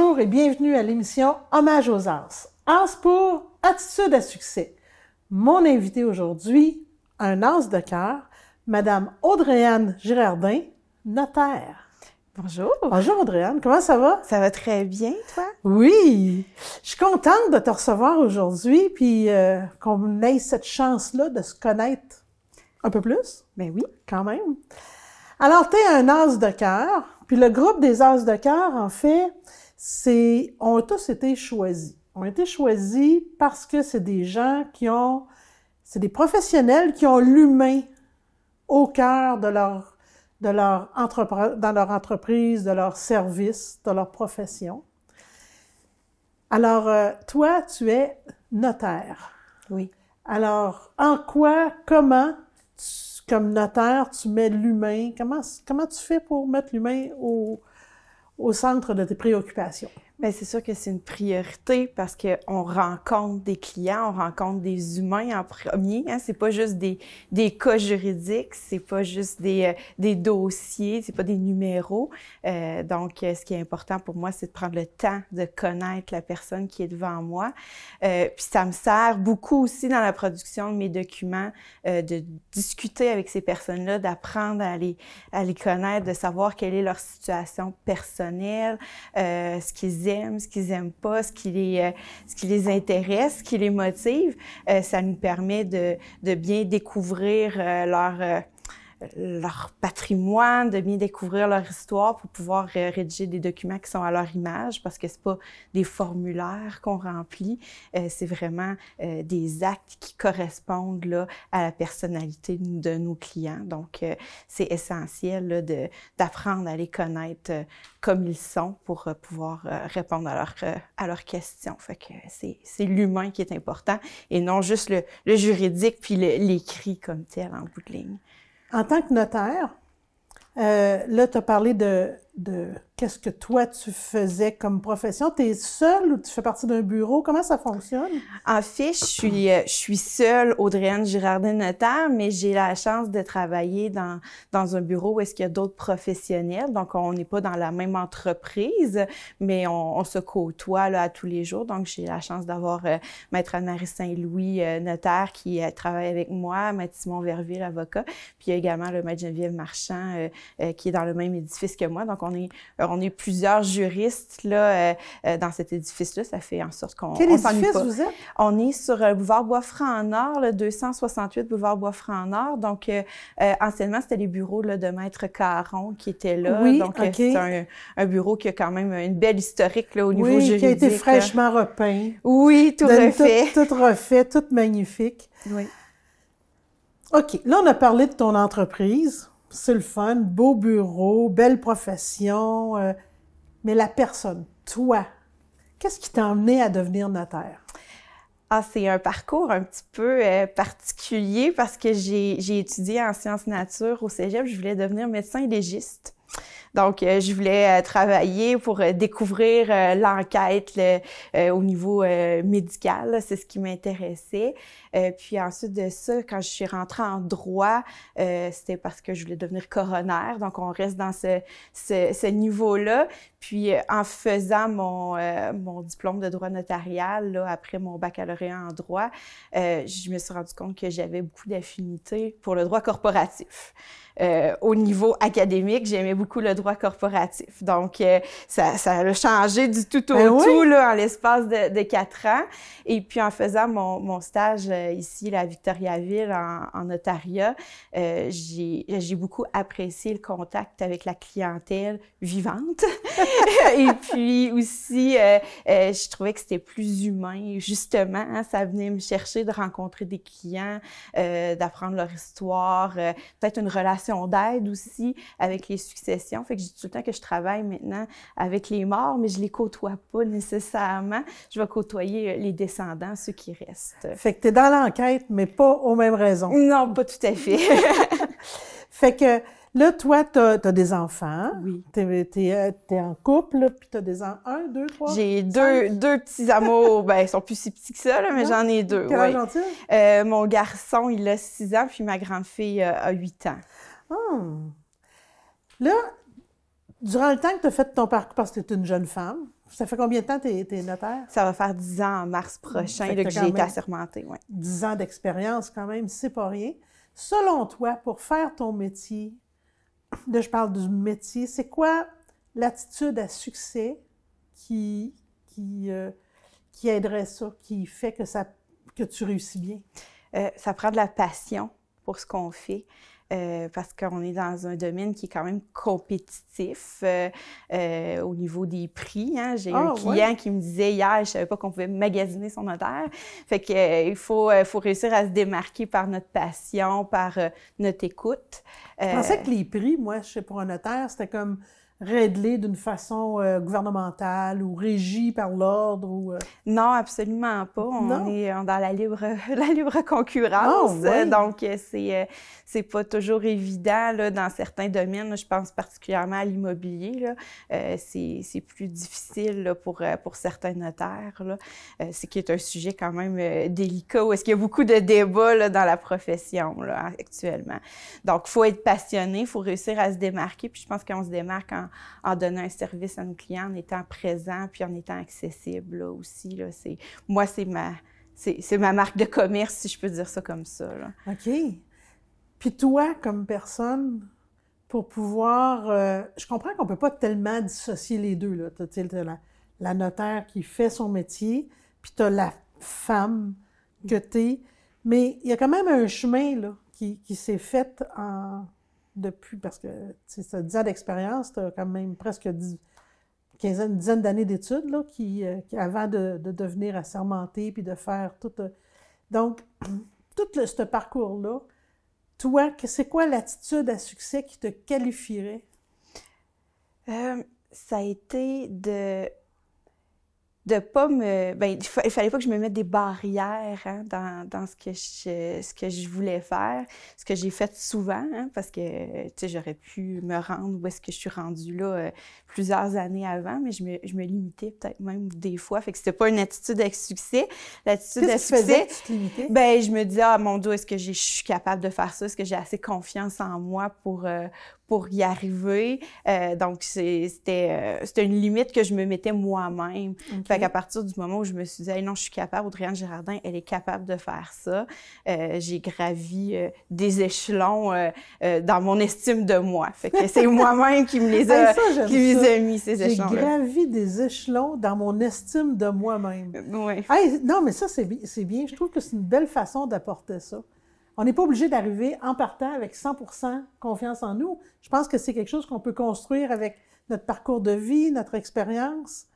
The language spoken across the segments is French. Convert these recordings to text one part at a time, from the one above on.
Bonjour et bienvenue à l'émission Hommage aux As. As pour Attitude à succès. Mon invité aujourd'hui, un as de cœur, Madame Audrey-Anne Girardin, notaire. Bonjour. Bonjour audrey comment ça va? Ça va très bien, toi? Oui. Je suis contente de te recevoir aujourd'hui, puis euh, qu'on ait cette chance-là de se connaître un peu plus. Mais ben oui, quand même. Alors, tu es un as de cœur, puis le groupe des as de cœur, en fait, c'est, ont tous été choisis. On a été choisis parce que c'est des gens qui ont, c'est des professionnels qui ont l'humain au cœur de leur, de leur dans leur entreprise, de leur service, de leur profession. Alors, euh, toi, tu es notaire. Oui. Alors, en quoi, comment, comme notaire, tu mets l'humain? Comment, comment tu fais pour mettre l'humain au, au centre de tes préoccupations. Ben, c'est sûr que c'est une priorité parce qu'on rencontre des clients, on rencontre des humains en premier. Hein? C'est pas juste des, des cas juridiques, c'est pas juste des, euh, des dossiers, c'est pas des numéros. Euh, donc, euh, ce qui est important pour moi, c'est de prendre le temps de connaître la personne qui est devant moi. Euh, puis ça me sert beaucoup aussi dans la production de mes documents euh, de discuter avec ces personnes-là, d'apprendre à les, à les connaître, de savoir quelle est leur situation personnelle, euh, ce qu'ils ce qu'ils aiment pas, ce qui les, euh, ce qui les intéresse, ce qui les motive. Euh, ça nous permet de bien découvrir euh, leur leur patrimoine, de bien découvrir leur histoire pour pouvoir rédiger des documents qui sont à leur image, parce que c'est pas des formulaires qu'on remplit, euh, c'est vraiment euh, des actes qui correspondent là, à la personnalité de, nos clients. Donc, euh, c'est essentiel de, d'apprendre à les connaître comme ils sont pour pouvoir répondre à, leur, à leurs questions. Fait que c'est, c'est l'humain qui est important et non juste le, juridique puis l'écrit comme tel en bout de ligne. En tant que notaire, euh, là, tu as parlé de, de qu'est-ce que toi tu faisais comme profession? Tu es seule ou tu fais partie d'un bureau? Comment ça fonctionne? En fait, je suis, euh, je suis seule, Audrey-Anne Girardin-Notaire, mais j'ai la chance de travailler dans, dans un bureau où est-ce qu'il y a d'autres professionnels. Donc, on n'est pas dans la même entreprise, mais on, se côtoie là, à tous les jours. Donc, j'ai la chance d'avoir euh, Maître Anne-Marie Saint-Louis, euh, notaire, qui travaille avec moi, Maître Simon Verville, avocat, puis il y a également le Maître Geneviève Marchand, qui est dans le même édifice que moi. Donc, on est on est plusieurs juristes là, euh, euh, dans cet édifice-là. Ça fait en sorte qu'on Quel on édifice vous êtes? On est sur le euh, boulevard Bois-Franc Nord, le 268 boulevard Bois-Franc Nord. Donc, anciennement, c'était les bureaux de Maître Caron qui étaient là. donc, c'est un, bureau qui a quand même une belle historique là, au niveau oui, qui a été fraîchement repeint. Oui, tout refait. Tout, tout refait, tout magnifique. Oui. OK. Là, on a parlé de ton entreprise c'est le fun, beau bureau, belle profession, euh, mais la personne, toi, qu'est-ce qui t'a amené à devenir notaire? Ah, c'est un parcours un petit peu euh, particulier parce que j'ai étudié en sciences nature au Cégep. Je voulais devenir médecin légiste. Donc, euh, je voulais travailler pour découvrir l'enquête au niveau médical. C'est ce qui m'intéressait. Euh, puis ensuite de ça, quand je suis rentrée en droit, euh, c'était parce que je voulais devenir coroner. Donc, on reste dans ce, ce, ce niveau-là. Puis euh, en faisant mon, euh, mon diplôme de droit notarial, là, après mon baccalauréat en droit, je me suis rendu compte que j'avais beaucoup d'affinités pour le droit corporatif. Euh, au niveau académique, j'aimais beaucoup le droit corporatif. Donc, ça, ça a changé du tout au ben tout là, en l'espace de, quatre ans. Et puis, en faisant mon, mon stage euh, ici, la à Victoriaville, en, en Ontario, euh, j'ai beaucoup apprécié le contact avec la clientèle vivante. et puis aussi, euh, je trouvais que c'était plus humain. Justement, hein, ça venait me chercher de rencontrer des clients, d'apprendre leur histoire, peut-être une relation d'aide aussi avec les successions. Fait que j'ai tout le temps que je travaille maintenant avec les morts, mais je les côtoie pas nécessairement. Je vais côtoyer les descendants, ceux qui restent. Fait que t'es dans l'enquête, mais pas aux mêmes raisons. Non, pas tout à fait. fait que là, toi, tu as, des enfants. Oui. Tu es, en couple, puis tu des enfants. Un, deux, trois. J'ai deux, deux petits amours. ben, ils sont plus si petits que ça, là, mais j'en ai deux. Quel euh, Mon garçon, il a six ans, puis ma grande-fille euh, a huit ans. Hum. Là, durant le temps que tu as fait ton parcours, parce que tu es une jeune femme, ça fait combien de temps que tu es, notaire? Ça va faire 10 ans en mars mmh, prochain que, j'ai été assermentée. Ouais. ans d'expérience, quand même, c'est pas rien. Selon toi, pour faire ton métier, je parle du métier, c'est quoi l'attitude à succès qui, qui, euh, qui aiderait ça, qui fait que, ça, que tu réussis bien? Euh, ça prend de la passion pour ce qu'on fait. Euh, parce qu'on est dans un domaine qui est quand même compétitif euh, euh, au niveau des prix. Hein. J'ai un ah, client qui me disait hier, je savais pas qu'on pouvait magasiner son notaire. Fait que il faut, faut réussir à se démarquer par notre passion, par notre écoute. Je pensais que les prix, moi, je sais, pour un notaire, c'était comme régler d'une façon euh, gouvernementale ou régie par l'ordre ou euh? non absolument pas on est euh, dans la libre la libre concurrence ah, donc c'est c'est pas toujours évident là, dans certains domaines je pense particulièrement à l'immobilier c'est plus difficile pour pour certains notaires ce qui est un sujet quand même délicat où est-ce qu'il y a beaucoup de débats dans la profession actuellement donc faut être passionné faut réussir à se démarquer puis je pense qu'on se démarque en, donnant un service à nos clients, en étant présent, puis en étant accessible là, aussi. Là, moi, c'est ma, c'est ma marque de commerce, si je peux dire ça comme ça. OK. Puis toi, comme personne, pour pouvoir... Euh, je comprends qu'on ne peut pas tellement dissocier les deux. Là. Tu as, la, notaire qui fait son métier, puis tu as la femme que tu es. Mais il y a quand même un chemin là, qui, qui s'est fait en depuis, parce que tu as 10 ans d'expérience, tu as quand même presque 10, 15, une dizaine d'années d'études euh, qui, avant de, devenir assermenté puis de faire tout. Euh, donc, tout ce parcours-là, toi, c'est quoi l'attitude à succès qui te qualifierait? Euh, ça a été de de pas me. Ben, il fallait pas que je me mette des barrières hein, dans, dans, ce, que je, ce que je voulais faire, ce que j'ai fait souvent, hein, parce que j'aurais pu me rendre où est-ce que je suis rendue là euh, plusieurs années avant, mais je me, je me limitais peut-être même des fois. Fait que c'était pas une attitude avec succès. L'attitude de succès. Tu ben, je me disais, ah mon Dieu, est-ce que je suis capable de faire ça? Est-ce que j'ai assez confiance en moi pour, euh, pour y arriver. Euh, donc, euh, c'était une limite que je me mettais moi-même. Fait qu'à partir du moment où je me suis dit, non, je suis capable, Audrey-Anne Girardin, elle est capable de faire ça, euh, j'ai gravi des échelons dans mon estime de moi. Fait que c'est moi-même qui me les a, qui mis, ces échelons. J'ai gravi des échelons dans mon estime de moi-même. Oui. non, mais ça, c'est bien. Je trouve que c'est une belle façon d'apporter ça. On n'est pas obligé d'arriver en partant avec 100% confiance en nous. Je pense que c'est quelque chose qu'on peut construire avec notre parcours de vie, notre expérience.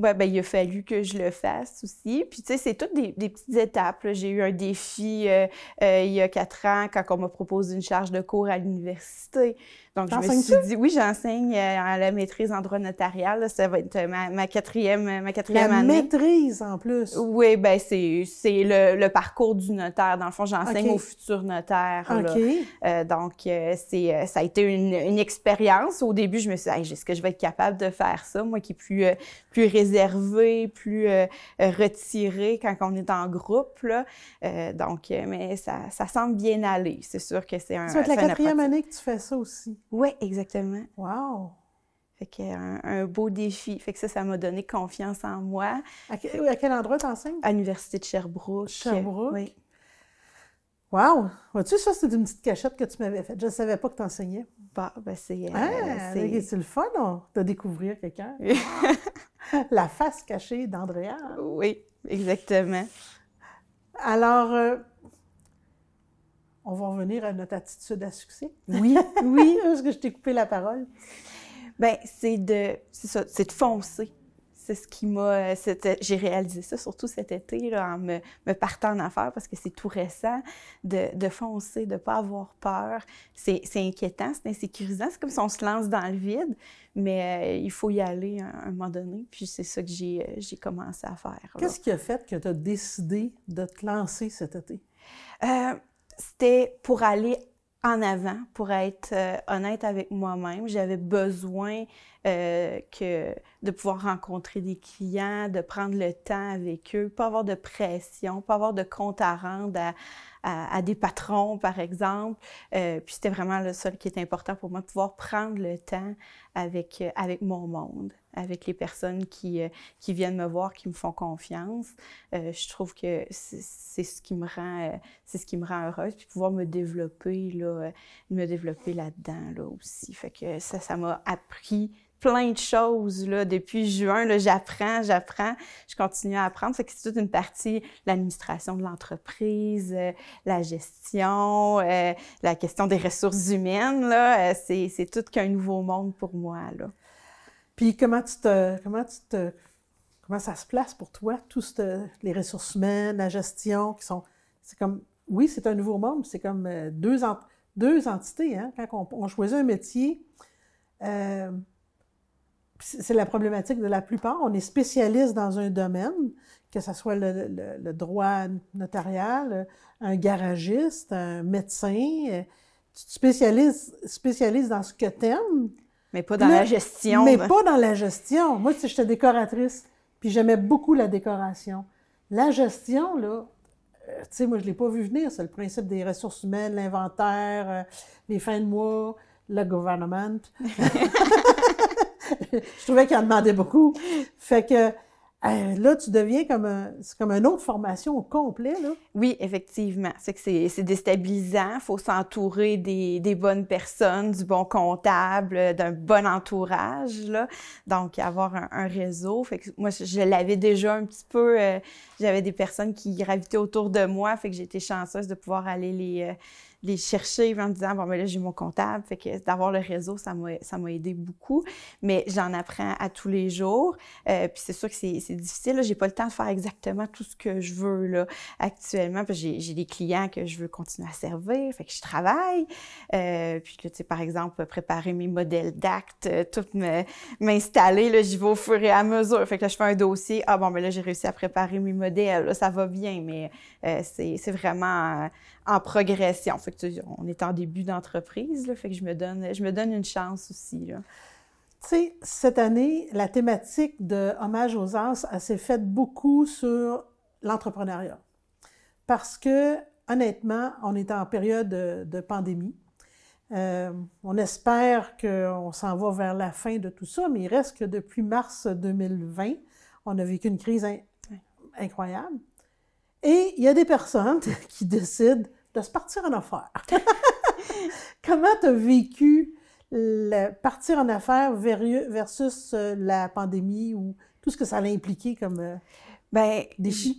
Ben, il a fallu que je le fasse aussi. Puis, tu sais, c'est toutes des, petites étapes. J'ai eu un défi euh, euh, il y a quatre ans quand on m'a proposé une charge de cours à l'université. Donc, je me suis dit, oui, j'enseigne euh, à la maîtrise en droit notarial. ça va être ma, quatrième, ma quatrième la année. maîtrise, en plus. Oui, ben c'est le, parcours du notaire. Dans le fond, j'enseigne au aux futurs notaires. donc, c'est ça a été une, expérience. Au début, je me suis dit, est-ce que je vais être capable de faire ça, moi qui suis plus, plus réservé, plus euh, euh, retiré quand on est en groupe. Euh, donc, mais ça, ça semble bien aller. C'est sûr que c'est un. C'est la quatrième année que tu fais ça aussi. Oui, exactement. Wow! Fait que un, beau défi. Fait que ça, ça m'a donné confiance en moi. À, quel, endroit tu endroit À l'Université de Sherbrooke. Sherbrooke? Oui. Wow! Vois-tu, ça, c'est une petite cachette que tu m'avais faite. Je ne savais pas que tu enseignais. Bah, ben, euh, ah, c'est. le fun de découvrir quelqu'un. La face cachée d'Andréa. Oui, exactement. Alors, euh, on va revenir à notre attitude à succès. Oui, oui. Est-ce que je t'ai coupé la parole. Bien, c'est de, c'est ça, c'est de foncer c'est ce qui m'a. Euh, j'ai réalisé ça surtout cet été là, en me, me, partant en affaires parce que c'est tout récent, de, de foncer, de ne pas avoir peur. C'est inquiétant, c'est insécurisant, c'est comme si on se lance dans le vide, mais euh, il faut y aller à un moment donné. Puis c'est ça que j'ai euh, commencé à faire. Qu'est-ce qui a fait que tu as décidé de te lancer cet été? C'était pour aller en avant, pour être euh, honnête avec moi-même. J'avais besoin euh, que, de pouvoir rencontrer des clients, de prendre le temps avec eux, pas avoir de pression, pas avoir de compte à rendre à, des patrons, par exemple. Euh, puis c'était vraiment le seul qui était important pour moi, pouvoir prendre le temps avec, avec mon monde avec les personnes qui, euh, qui viennent me voir, qui me font confiance. Euh, je trouve que c'est ce qui me rend euh, c'est ce qui me rend heureuse puis pouvoir me développer là euh, me développer là-dedans là aussi. Fait que ça ça m'a appris plein de choses là depuis juin là, j'apprends, j'apprends, je continue à apprendre. que c'est toute une partie l'administration de l'entreprise, la gestion, la question des ressources humaines là, c'est tout qu'un nouveau monde pour moi là. Puis comment tu comment ça se place pour toi, tous les ressources humaines, la gestion, qui sont, c'est comme, oui, c'est un nouveau monde, c'est comme euh, deux, entités. Hein. Quand on, choisit un métier, euh, c'est la problématique de la plupart. On est spécialiste dans un domaine, que ce soit le, droit notarial, un garagiste, un médecin. Euh, tu te spécialises dans ce que tu aimes mais pas dans la gestion. Mais pas dans la gestion. Moi, tu sais, j'étais décoratrice, puis j'aimais beaucoup la décoration. La gestion, là, euh, tu sais, moi, je ne l'ai pas vu venir. C'est le principe des ressources humaines, l'inventaire, euh, les fins de mois, le gouvernement. je trouvais qu'il en demandait beaucoup. Fait que là, tu deviens comme un, c'est comme une autre formation au complet, là. Oui, effectivement. C'est que c'est, c'est déstabilisant. Il faut s'entourer des, des, bonnes personnes, du bon comptable, d'un bon entourage, là. Donc, avoir un, réseau. Fait que moi, je, l'avais déjà un petit peu. Euh, j'avais des personnes qui gravitaient autour de moi. Fait que j'étais chanceuse de pouvoir aller les... Euh, les chercher en me disant, bon, mais ben là, j'ai mon comptable. Fait que d'avoir le réseau, ça m'a aidé beaucoup. Mais j'en apprends à tous les jours. Euh, puis c'est sûr que c'est difficile. J'ai pas le temps de faire exactement tout ce que je veux, là, actuellement. J'ai des clients que je veux continuer à servir. Fait que je travaille. Euh, puis, tu sais, par exemple, préparer mes modèles d'actes, euh, tout m'installer. là J'y vais au fur et à mesure. Fait que là, je fais un dossier. Ah, bon, mais ben là, j'ai réussi à préparer mes modèles. Là, ça va bien, mais euh, c'est vraiment en progression. Fait que, on est en début d'entreprise, fait que je me donne, je me donne une chance aussi. Tu sais, cette année, la thématique de Hommage aux As, s'est faite beaucoup sur l'entrepreneuriat. Parce que, honnêtement, on est en période de, pandémie. Euh, on espère qu'on s'en va vers la fin de tout ça, mais il reste que depuis mars 2020, on a vécu une crise incroyable. Et il y a des personnes qui décident de se partir en affaires. Comment tu as vécu le partir en affaires versus euh, la pandémie ou tout ce que ça a impliqué comme... Euh? Ben,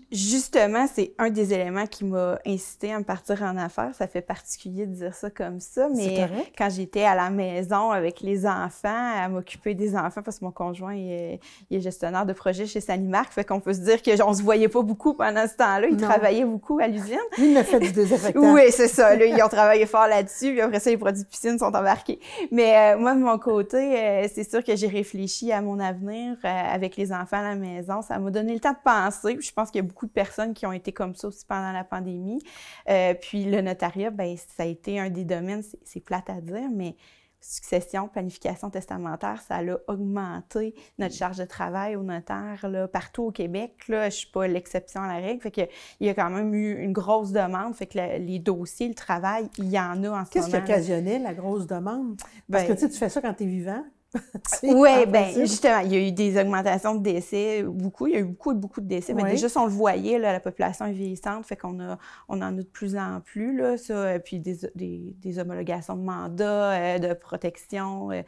justement, c'est un des éléments qui m'a incité à me partir en affaires. Ça fait particulier de dire ça comme ça, mais quand j'étais à la maison avec les enfants, à m'occuper des enfants, parce que mon conjoint il est, gestionnaire de projet chez Sanimarc, fait qu'on peut se dire qu'on se voyait pas beaucoup pendant ce temps-là. Il travaillait beaucoup à l'usine. Il a fait du désinfectant. oui, c'est ça. ils ont travaillé fort là-dessus, puis après ça, les produits de piscine sont embarqués. Mais euh, moi, de mon côté, euh, c'est sûr que j'ai réfléchi à mon avenir euh, avec les enfants à la maison. Ça m'a donné le temps de penser je pense qu'il y a beaucoup de personnes qui ont été comme ça aussi pendant la pandémie. Euh, puis le notariat, ben, ça a été un des domaines, c'est plate à dire, mais succession, planification testamentaire, ça a augmenté notre charge de travail au notaire là, partout au Québec. Là, je suis pas l'exception à la règle. Fait que, il y a quand même eu une grosse demande. Fait que les dossiers, le travail, il y en a en ce moment. Qu'est-ce qui occasionnait la grosse demande? Parce ben que tu fais ça quand tu es vivant, oui, ben justement, il y a eu des augmentations de décès, beaucoup, il y a eu beaucoup, beaucoup de décès, mais déjà, si on le voyait, là, la population est vieillissante, fait qu'on a, on en a de plus en plus, là, ça, et euh, puis des, des, des, homologations de mandats, euh, de protection, euh,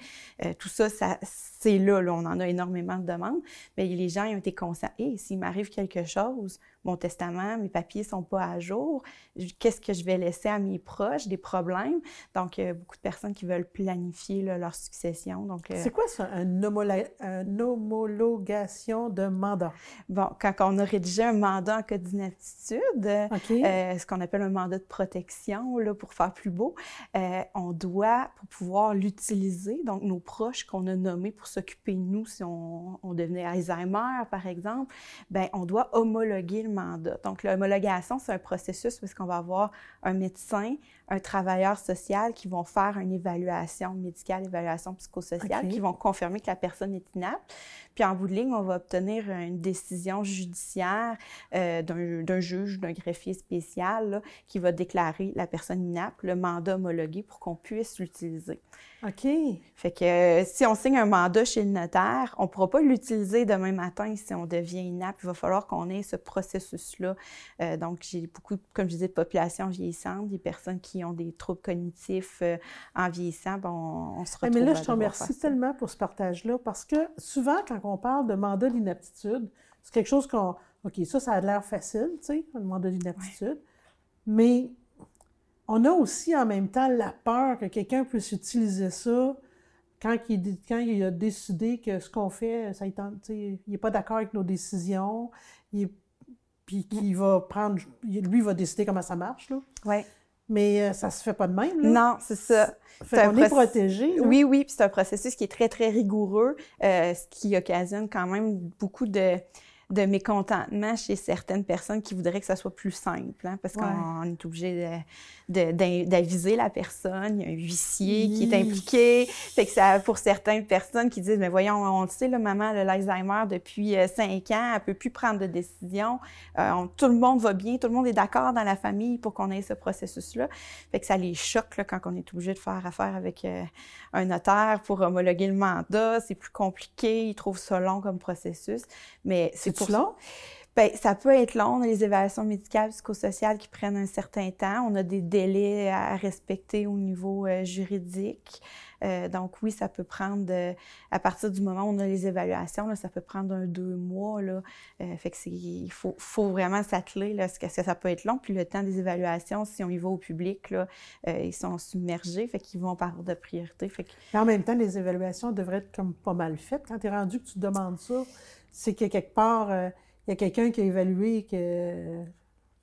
tout ça, ça c'est là, là, on en a énormément de demandes, mais les gens ils ont été conscients, et s'il m'arrive quelque chose, mon testament, mes papiers sont pas à jour, qu'est-ce que je vais laisser à mes proches, des problèmes. Donc, euh, beaucoup de personnes qui veulent planifier leur succession. Donc, euh, c'est quoi ça, une homologation de mandat? Bon, quand on a rédigé un mandat en cas d'inaptitude, euh, ce qu'on appelle un mandat de protection, là, pour faire plus beau, on doit, pour pouvoir l'utiliser, donc nos proches qu'on a nommés pour s'occuper de nous si on, devenait Alzheimer, par exemple, ben on doit homologuer le donc, l'homologation, c'est un processus parce qu'on va avoir un médecin, un travailleur social qui vont faire une évaluation médicale, évaluation psychosociale, qui vont confirmer que la personne est inapte. Puis en bout de ligne, on va obtenir une décision judiciaire euh, d'un juge, d'un greffier spécial qui va déclarer la personne inapte, le mandat homologué pour qu'on puisse l'utiliser. OK. Fait que euh, si on signe un mandat chez le notaire, on ne pourra pas l'utiliser demain matin si on devient inapte. Il va falloir qu'on ait ce processus-là. Euh, donc, j'ai beaucoup, comme je disais, de population vieillissante, des personnes qui ont des troubles cognitifs en vieillissant, Bon, ben, on, se retrouve. Mais là, je te remercie tellement pour ce partage-là parce que souvent, quand on parle de mandat d'inaptitude, c'est quelque chose qu'on. OK, ça, ça a l'air facile, tu sais, le mandat d'inaptitude. Mais on a aussi en même temps la peur que quelqu'un puisse utiliser ça quand il, quand il a décidé que ce qu'on fait, ça, il n'est pas d'accord avec nos décisions, il, puis qu'il va prendre, lui il va décider comment ça marche. Là. Mais euh, ça se fait pas de même. Là. Non, c'est ça. on protégé. Oui, oui, puis c'est un processus qui est très, très rigoureux, euh, ce qui occasionne quand même beaucoup de, de mécontentement chez certaines personnes qui voudraient que ça soit plus simple, hein, parce qu'on est obligé d'aviser la personne. Il y a un huissier qui est impliqué. Fait que ça, pour certaines personnes qui disent, mais voyons, on le sait, la maman a l'Alzheimer depuis euh, cinq ans, elle peut plus prendre de décision. Euh, tout le monde va bien, tout le monde est d'accord dans la famille pour qu'on ait ce processus-là. Fait que ça les choque quand on est obligé de faire affaire avec euh, un notaire pour homologuer le mandat. C'est plus compliqué, ils trouvent ça long comme processus. Mais c'est pour ben, ça peut être long. On a les évaluations médicales, psychosociales qui prennent un certain temps. On a des délais à respecter au niveau euh, juridique. Euh, donc oui, ça peut prendre, euh, à partir du moment où on a les évaluations, ça peut prendre un deux mois. Là, euh, fait que il faut, vraiment s'atteler parce que ça peut être long. Puis le temps des évaluations, si on y va au public, ils sont submergés, fait qu'ils vont par de priorité. en même temps, les évaluations devraient être comme pas mal faites. Quand tu es rendu que tu demandes ça, c'est que quelque part il y a quelqu'un qui a évalué que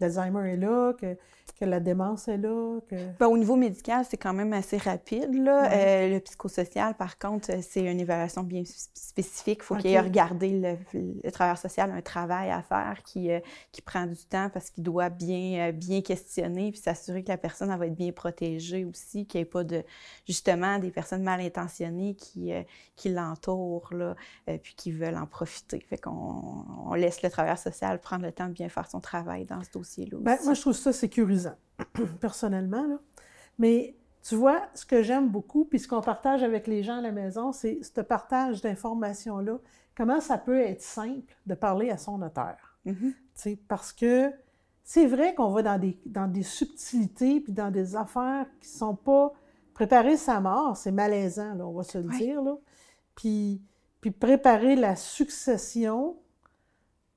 d'Alzheimer est là, que, la démence est là. Ben, au niveau médical, c'est quand même assez rapide. Euh, le psychosocial, par contre, euh, c'est une évaluation bien spécifique. Faut Il faut qu'il ait regardé le, le, travailleur social un travail à faire qui, euh, qui prend du temps parce qu'il doit bien, bien questionner puis s'assurer que la personne va être bien protégée aussi, qu'il n'y ait pas de justement des personnes mal intentionnées qui, qui l'entourent là, puis qui veulent en profiter. Fait qu'on on laisse le travailleur social prendre le temps de bien faire son travail dans ce dossier. Ben, moi, je trouve ça sécurisant, personnellement. Mais tu vois, ce que j'aime beaucoup, puis ce qu'on partage avec les gens à la maison, c'est ce partage d'informations-là. Comment ça peut être simple de parler à son notaire? Mm-hmm. Parce que c'est vrai qu'on va dans des, dans des subtilités, puis dans des affaires qui ne sont pas... Préparer sa mort, c'est malaisant, on va se le dire. Puis, puis préparer la succession,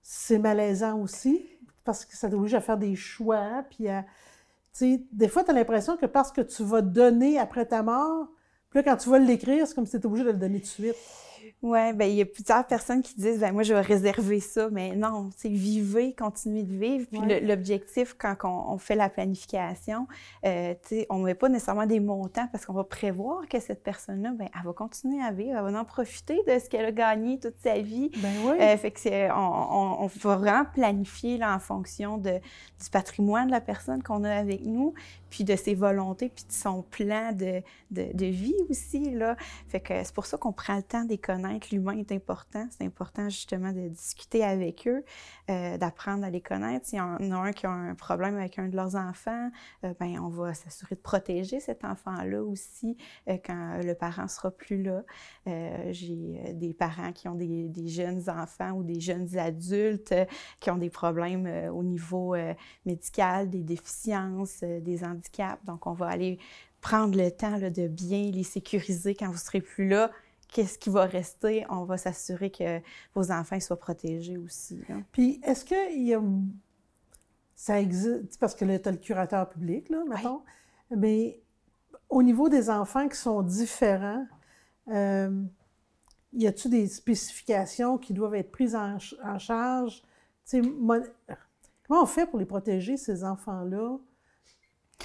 c'est malaisant aussi parce que ça t'oblige à faire des choix, puis à... sais, des fois, tu as l'impression que parce que tu vas donner après ta mort, puis là, quand tu vas l'écrire, c'est comme si tu obligé de le donner tout de suite. Oui, ben il y a plusieurs personnes qui disent ben moi je vais réserver ça, mais non, c'est vivez, continuez de vivre. Puis l'objectif quand on, fait la planification, euh, on met pas nécessairement des montants parce qu'on va prévoir que cette personne-là, ben elle va continuer à vivre, elle va en profiter de ce qu'elle a gagné toute sa vie. Ben euh, oui. fait que on, on, on, va vraiment planifier là, en fonction de, du patrimoine de la personne qu'on a avec nous, puis de ses volontés, puis de son plan de, de, de vie aussi là. Fait que c'est pour ça qu'on prend le temps d'école L'humain est important. C'est important justement de discuter avec eux, euh, d'apprendre à les connaître. S'il y en a un qui a un problème avec un de leurs enfants, euh, ben, on va s'assurer de protéger cet enfant-là aussi euh, quand le parent sera plus là. J'ai des parents qui ont des, des, jeunes enfants ou des jeunes adultes qui ont des problèmes au niveau médical, des déficiences, des handicaps. Donc, on va aller prendre le temps là, de bien les sécuriser quand vous serez plus là, qu'est-ce qui va rester, on va s'assurer que vos enfants soient protégés aussi. Hein. Puis, est-ce que ça existe, parce que là, tu as le curateur public, là, mettons, mais au niveau des enfants qui sont différents, euh, y a-t-il des spécifications qui doivent être prises en, charge? Comment on fait pour les protéger, ces enfants-là?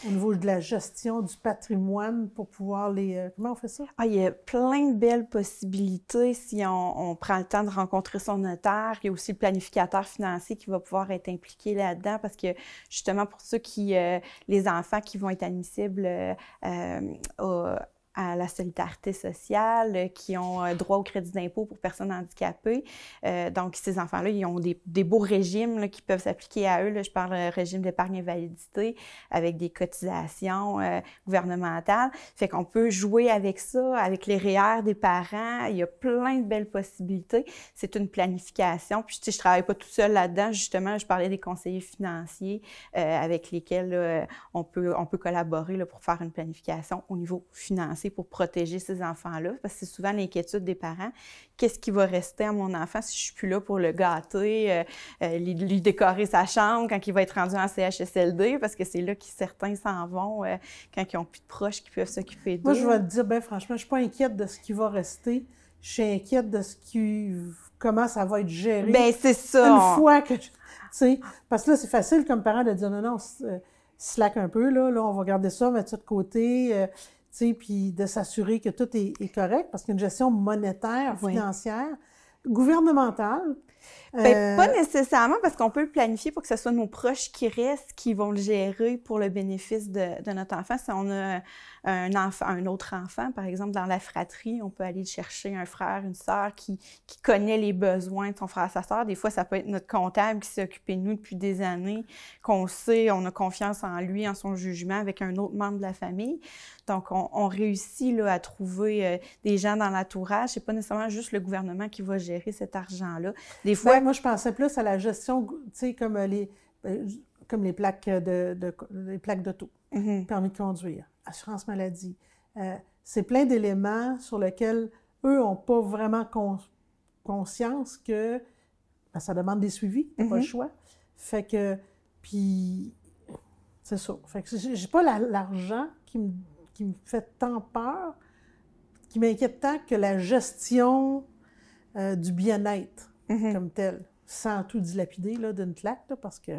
au niveau de la gestion du patrimoine pour pouvoir les... Euh, comment on fait ça? Ah, il y a plein de belles possibilités si on, prend le temps de rencontrer son notaire. Il y a aussi le planificateur financier qui va pouvoir être impliqué là-dedans parce que justement pour ceux qui... Euh, les enfants qui vont être admissibles euh, euh à la solidarité sociale, euh, qui ont euh, droit au crédit d'impôt pour personnes handicapées. Euh, donc, ces enfants-là, ils ont des, beaux régimes qui peuvent s'appliquer à eux. je parle régime d'épargne et validité avec des cotisations gouvernementales. Fait qu'on peut jouer avec ça, avec les REER des parents. Il y a plein de belles possibilités. C'est une planification. Puis, tu je travaille pas tout seul là-dedans. Justement, je parlais des conseillers financiers avec lesquels on, peut, on peut collaborer pour faire une planification au niveau financier pour protéger ces enfants-là, parce que c'est souvent l'inquiétude des parents. Qu'est-ce qui va rester à mon enfant si je ne suis plus là pour le gâter, euh, euh, lui, décorer sa chambre quand il va être rendu en CHSLD, parce que c'est là que certains s'en vont euh, quand ils n'ont plus de proches qui peuvent s'occuper d'eux. Moi, je vais te dire, ben franchement, je ne suis pas inquiète de ce qui va rester. Je suis inquiète de ce qui, comment ça va être géré. Ben c'est ça. Une fois que, tu parce que là, c'est facile comme parent de dire non, non slack un peu, là, là, on va garder ça, mettre ça de côté puis de s'assurer que tout est, correct, parce qu'une gestion monétaire, financière, gouvernementale, ben, pas euh, nécessairement parce qu'on peut le planifier pour que ce soit nos proches qui restent, qui vont le gérer pour le bénéfice de, notre enfant. Si on a un, un autre enfant, par exemple, dans la fratrie, on peut aller chercher un frère, une sœur qui, connaît les besoins de son frère, sa sœur. Des fois, ça peut être notre comptable qui s'est occupé de nous depuis des années, qu'on sait, on a confiance en lui, en son jugement, avec un autre membre de la famille. Donc, on, réussit là, à trouver euh, des gens dans l'entourage. C'est pas nécessairement juste le gouvernement qui va gérer cet argent-là. Des fois, moi, je pensais plus à la gestion, tu sais, comme euh, les, euh, comme les plaques de, plaques d'auto, mm-hmm. permis de conduire, assurance maladie. Euh, c'est plein d'éléments sur lesquels eux n'ont pas vraiment conscience que ben, ça demande des suivis, pas le mm-hmm. choix. Fait que, puis, c'est ça. Fait que j'ai pas l'argent qui, me, fait tant peur, qui m'inquiète tant que la gestion du bien-être. Mhm. comme tel, sans tout dilapider d'une claque, parce que.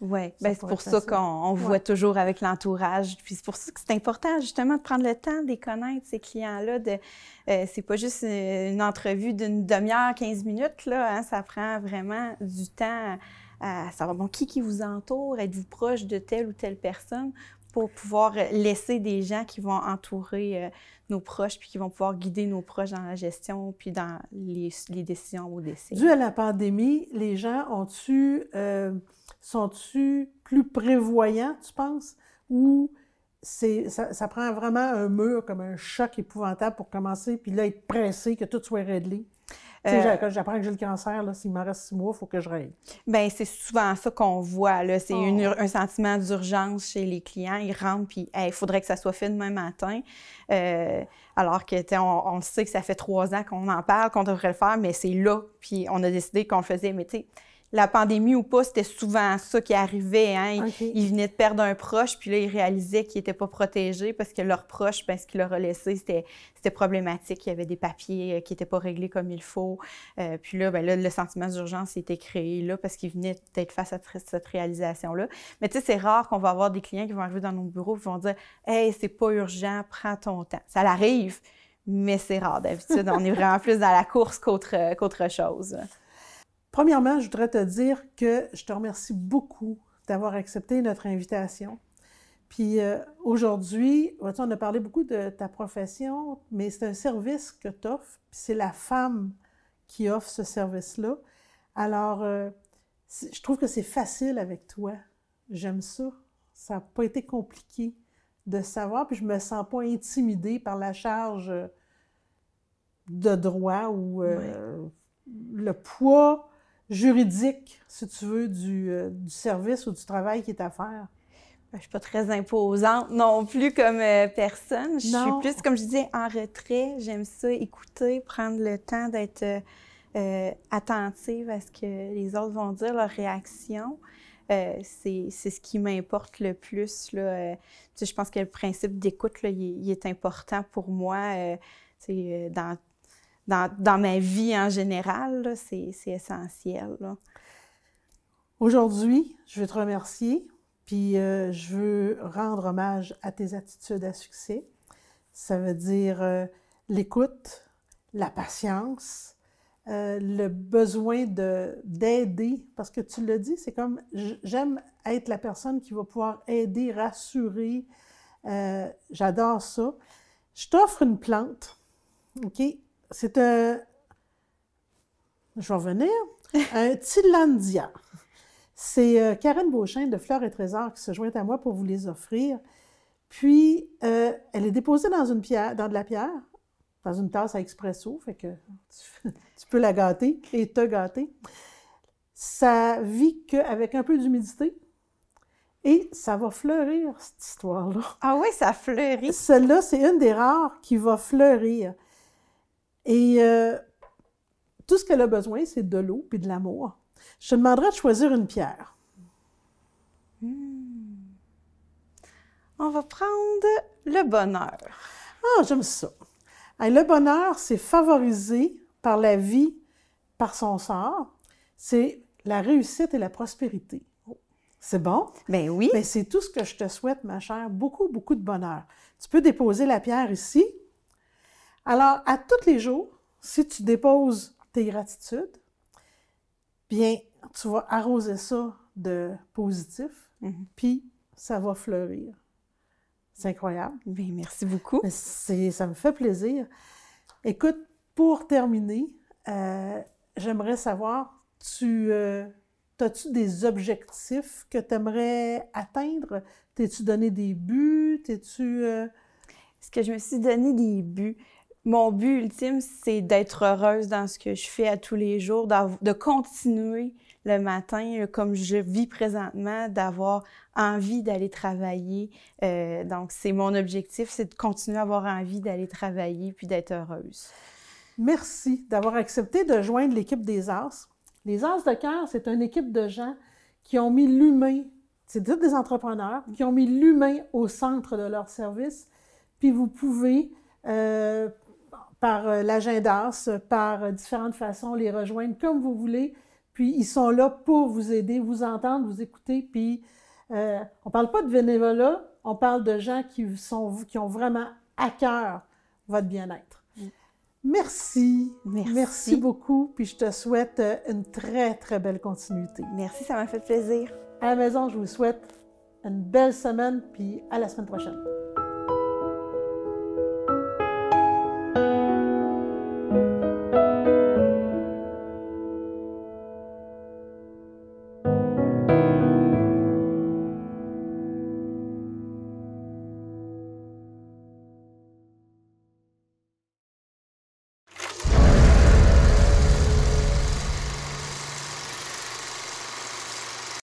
Oui, ben, c'est pour ça, qu'on voit toujours avec l'entourage. Puis c'est pour ça que c'est important justement de prendre le temps de les connaître, ces clients-là. De, euh, c'est pas juste euh, une entrevue d'une demi-heure, 15 minutes, là. Hein, ça prend vraiment du temps à, savoir bon, qui, qui vous entoure, êtes-vous proche de telle ou telle personne pour pouvoir euh, laisser des gens qui vont entourer euh, nos proches, puis qui vont pouvoir guider nos proches dans la gestion, puis dans les, les décisions au décès. Dû à la pandémie, les gens ont-tu, euh, sont-tu plus prévoyants, tu penses, ou c'est, ça, ça, prend vraiment un mur comme un choc épouvantable pour commencer, puis là, être pressé que tout soit réglé? Euh, quand j'apprends que j'ai le cancer, s'il m'en reste six mois, il faut que je règle. Bien, c'est souvent ça qu'on voit. C'est oh. un sentiment d'urgence chez les clients. Ils rentrent, puis il faudrait que ça soit fait demain matin. Euh, alors que, on, sait que ça fait trois ans qu'on en parle, qu'on devrait le faire, mais c'est là. Puis on a décidé qu'on le faisait. Mais la pandémie ou pas, c'était souvent ça qui arrivait. Hein. Ils, venaient de perdre un proche, puis là, ils réalisaient qu'ils n'étaient pas protégés parce que leur proche, parce qu'il leur a laissé, c'était problématique. Il y avait des papiers euh, qui n'étaient pas réglés comme il faut. Euh, puis ben là, le sentiment d'urgence était créé là parce qu'ils venaient peut-être face à cette réalisation-là. Mais tu sais, c'est rare qu'on va avoir des clients qui vont arriver dans nos bureaux et vont dire « Hey, c'est pas urgent, prends ton temps. » Ça l'arrive, mais c'est rare d'habitude. on est vraiment plus dans la course qu'autre chose. Premièrement, je voudrais te dire que je te remercie beaucoup d'avoir accepté notre invitation. Puis euh, aujourd'hui, on a parlé beaucoup de ta profession, mais c'est un service que tu offres, puis c'est la femme qui offre ce service-là. Alors, euh, je trouve que c'est facile avec toi. J'aime ça. Ça n'a pas été compliqué de savoir, puis je me sens pas intimidée par la charge euh, de droit ou le poids juridique, si tu veux, du, euh, du, service ou du travail qui est à faire? Je ben, je suis pas très imposante non plus comme euh, personne. Je suis plus, comme je disais, en retrait. J'aime ça, écouter, prendre le temps d'être euh, attentive à ce que les autres vont dire, leurs réactions. c'est ce qui m'importe le plus. Là. je pense que le principe d'écoute, il, est important pour moi. dans dans, ma vie en général, c'est essentiel. Aujourd'hui, je veux te remercier, puis euh, je veux rendre hommage à tes attitudes à succès. Ça veut dire euh, l'écoute, la patience, euh, le besoin d'aider, parce que tu le dis, c'est comme j'aime être la personne qui va pouvoir aider, rassurer. J'adore ça. Je t'offre une plante, OK? c'est un. Je vais revenir. Un Tilandia. C'est euh, Karen Beauchin de Fleurs et Trésors qui se joint à moi pour vous les offrir. Puis, euh, elle est déposée dans une pierre, dans de la pierre, dans une tasse à expresso, fait que tu, peux la gâter et te gâter. Ça vit qu'avec un peu d'humidité, et ça va fleurir, cette histoire-là. Ah oui, ça fleurit. Celle-là, c'est une des rares qui va fleurir. Et euh, tout ce qu'elle a besoin, c'est de l'eau et de l'amour. Je te demanderai de choisir une pierre. Hmm. On va prendre le bonheur. Ah, j'aime ça. Le bonheur, c'est favorisé par la vie, par son sort. C'est la réussite et la prospérité. C'est bon? Mais ben oui. Mais ben, c'est tout ce que je te souhaite, ma chère. Beaucoup, beaucoup de bonheur. Tu peux déposer la pierre ici. Alors, à tous les jours, si tu déposes tes gratitudes, bien, tu vas arroser ça de positif, mhm. puis ça va fleurir. C'est incroyable. Bien, merci beaucoup. ça me fait plaisir. Écoute, pour terminer, euh, j'aimerais savoir, tu euh, as-tu des objectifs que tu aimerais atteindre? T'es-tu donné des buts? T'es-tu... Euh, Est-ce que je me suis donné des buts? mon but ultime, c'est d'être heureuse dans ce que je fais à tous les jours, de continuer le matin euh, comme je vis présentement, d'avoir envie d'aller travailler. Euh, donc, c'est mon objectif, c'est de continuer à avoir envie d'aller travailler puis d'être heureuse. Merci d'avoir accepté de joindre l'équipe des As. Les As de cœur, c'est une équipe de gens qui ont mis l'humain, c'est dire des entrepreneurs, qui ont mis l'humain au centre de leur service. Puis vous pouvez euh, par euh, l'agenda, par euh, différentes façons, les rejoindre comme vous voulez. Puis ils sont là pour vous aider, vous entendre, vous écouter. Puis euh, on ne parle pas de bénévolat, on parle de gens qui, sont, qui ont vraiment à cœur votre bien-être. Mm. Merci. Merci. Merci beaucoup. Puis je te souhaite une très, très belle continuité. Merci, ça m'a fait plaisir. À la maison, je vous souhaite une belle semaine, puis à la semaine prochaine.